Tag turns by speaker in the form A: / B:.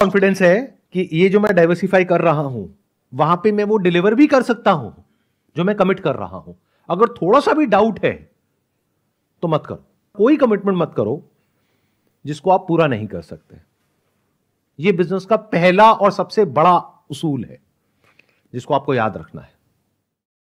A: confidence है कि ये जो मैं डाइवर्सिफाई कर रहा हूं वहां पे मैं वो डिलीवर भी कर सकता हूं जो मैं कमिट कर रहा हूं अगर थोड़ा सा भी डाउट है तो मत करो कोई कमिटमेंट मत करो जिसको आप पूरा नहीं कर सकते ये बिजनेस का पहला और सबसे बड़ा उसूल है जिसको आपको याद रखना है